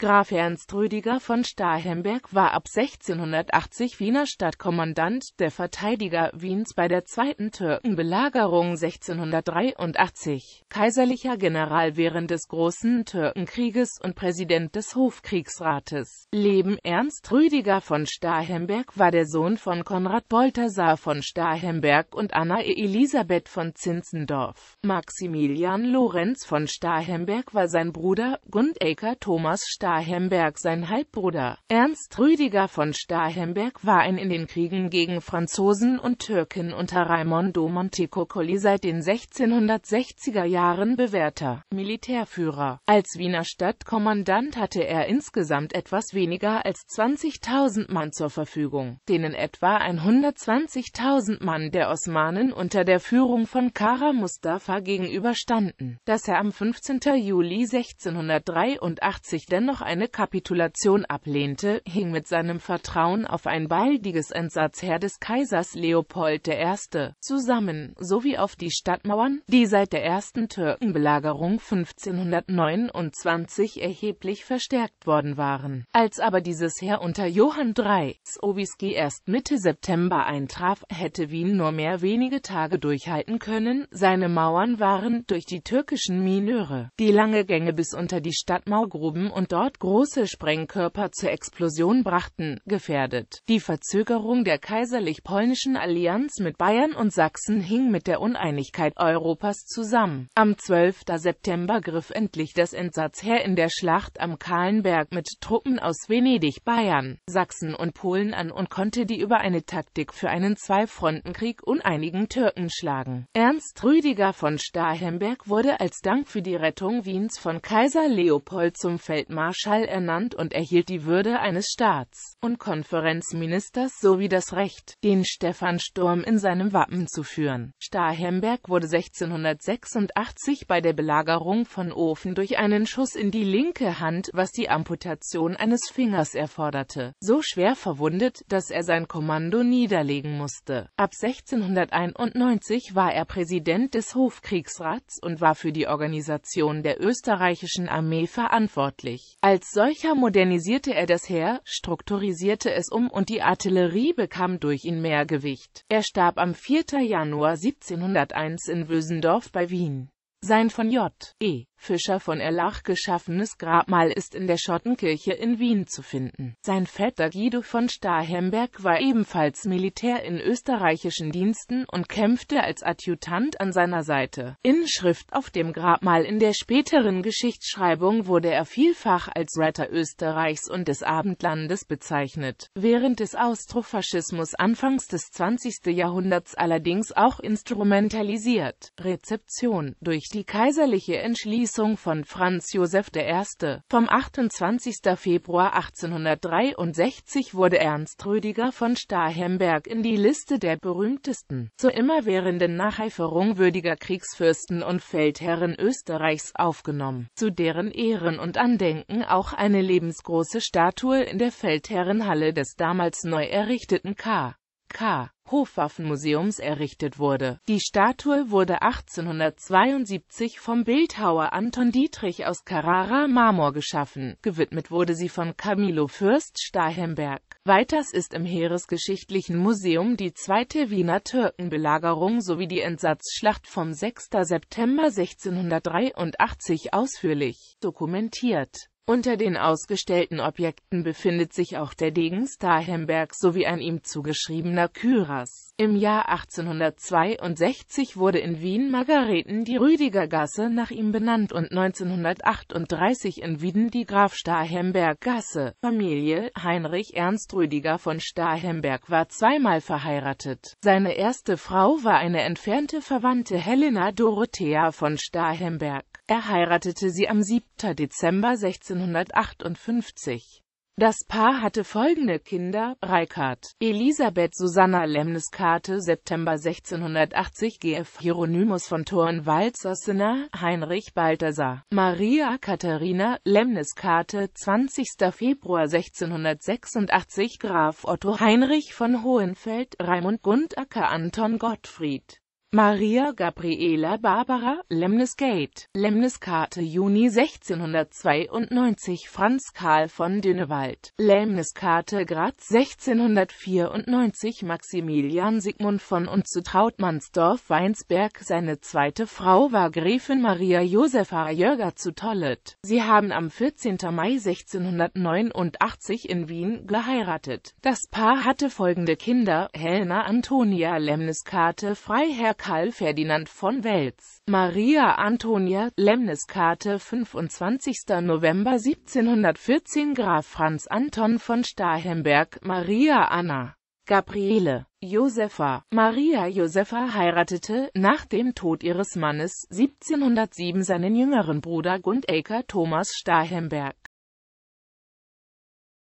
Graf Ernst Rüdiger von Starhemberg war ab 1680 Wiener Stadtkommandant der Verteidiger Wiens bei der Zweiten Türkenbelagerung 1683, kaiserlicher General während des Großen Türkenkrieges und Präsident des Hofkriegsrates. Leben Ernst Rüdiger von Starhemberg war der Sohn von Konrad Balthasar von Starhemberg und Anna Elisabeth von Zinzendorf. Maximilian Lorenz von Starhemberg war sein Bruder, Gundeker Thomas Starhemberg Starhemberg sein Halbbruder. Ernst Rüdiger von Starhemberg war ein in den Kriegen gegen Franzosen und Türken unter Raimondo Montecuccoli seit den 1660er Jahren bewährter Militärführer. Als Wiener Stadtkommandant hatte er insgesamt etwas weniger als 20.000 Mann zur Verfügung, denen etwa 120.000 Mann der Osmanen unter der Führung von Kara Mustafa gegenüberstanden. Dass er am 15. Juli 1683 dennoch demnach eine Kapitulation ablehnte, hing mit seinem Vertrauen auf ein baldiges Entsatzherr des Kaisers Leopold I. zusammen, sowie auf die Stadtmauern, die seit der ersten Türkenbelagerung 1529 erheblich verstärkt worden waren. Als aber dieses Heer unter Johann III. Zowiski erst Mitte September eintraf, hätte Wien nur mehr wenige Tage durchhalten können, seine Mauern waren durch die türkischen Mineure, die lange Gänge bis unter die Stadtmauer und dort dort große Sprengkörper zur Explosion brachten, gefährdet. Die Verzögerung der kaiserlich-polnischen Allianz mit Bayern und Sachsen hing mit der Uneinigkeit Europas zusammen. Am 12. September griff endlich das Entsatzheer in der Schlacht am Kahlenberg mit Truppen aus Venedig, Bayern, Sachsen und Polen an und konnte die über eine Taktik für einen Zweifrontenkrieg uneinigen Türken schlagen. Ernst Rüdiger von Starhemberg wurde als Dank für die Rettung Wiens von Kaiser Leopold zum Feldmarsch Marschall ernannt und erhielt die Würde eines Staats- und Konferenzministers sowie das Recht, den Stephansturm in seinem Wappen zu führen. Starhemberg wurde 1686 bei der Belagerung von Ofen durch einen Schuss in die linke Hand, was die Amputation eines Fingers erforderte, so schwer verwundet, dass er sein Kommando niederlegen musste. Ab 1691 war er Präsident des Hofkriegsrats und war für die Organisation der österreichischen Armee verantwortlich. Als solcher modernisierte er das Heer, strukturisierte es um und die Artillerie bekam durch ihn mehr Gewicht. Er starb am 4. Januar 1701 in Wösendorf bei Wien. Sein von J. E. Fischer von Erlach geschaffenes Grabmal ist in der Schottenkirche in Wien zu finden. Sein Vetter Guido von Starhemberg war ebenfalls Militär in österreichischen Diensten und kämpfte als Adjutant an seiner Seite. Inschrift auf dem Grabmal in der späteren Geschichtsschreibung wurde er vielfach als Retter Österreichs und des Abendlandes bezeichnet, während des Austrofaschismus anfangs des 20. Jahrhunderts allerdings auch instrumentalisiert. Rezeption Durch die kaiserliche Entschließung Entschließung von Franz Josef I. Vom 28. Februar 1863 wurde Ernst Rüdiger von Starhemberg in die Liste der berühmtesten, zur immerwährenden Nacheiferung würdiger Kriegsfürsten und Feldherren Österreichs aufgenommen, zu deren Ehren und Andenken auch eine lebensgroße Statue in der Feldherrenhalle des damals neu errichteten K. K. Hofwaffenmuseums errichtet wurde. Die Statue wurde 1872 vom Bildhauer Anton Dietrich aus Carrara Marmor geschaffen. Gewidmet wurde sie von Camillo Fürst Stahenberg. Weiters ist im Heeresgeschichtlichen Museum die zweite Wiener Türkenbelagerung sowie die Entsatzschlacht vom 6. September 1683 ausführlich dokumentiert unter den ausgestellten Objekten befindet sich auch der Degen Starhemberg sowie ein ihm zugeschriebener Küras. Im Jahr 1862 wurde in Wien Margareten die Rüdigergasse nach ihm benannt und 1938 in Wieden die Graf Starhemberg-Gasse. Familie Heinrich Ernst Rüdiger von Starhemberg war zweimal verheiratet. Seine erste Frau war eine entfernte Verwandte Helena Dorothea von Starhemberg. Er heiratete sie am 7. Dezember 1658. Das Paar hatte folgende Kinder, Reikart, Elisabeth Susanna Lemniskate September 1680 Gf. Hieronymus von Thorn-Waldsossener, Heinrich Balthasar, Maria Katharina Lemniskate 20. Februar 1686 Graf Otto Heinrich von Hohenfeld, Raimund Gundacker Anton Gottfried Maria Gabriela Barbara Lemnisgate, Lemniskarte Juni 1692 Franz Karl von Dünnewald, Lemniskarte Graz 1694 Maximilian Sigmund von und zu Trautmannsdorf Weinsberg Seine zweite Frau war Gräfin Maria Josefa Jörger zu Tollet. Sie haben am 14. Mai 1689 in Wien geheiratet. Das Paar hatte folgende Kinder, Helena Antonia Lemniskate Freiherr Karl Ferdinand von Welz. Maria Antonia Lemniskate 25. November 1714 Graf Franz Anton von Starhemberg Maria Anna Gabriele Josepha Maria Josepha heiratete nach dem Tod ihres Mannes 1707 seinen jüngeren Bruder Gundeker Thomas Starhemberg.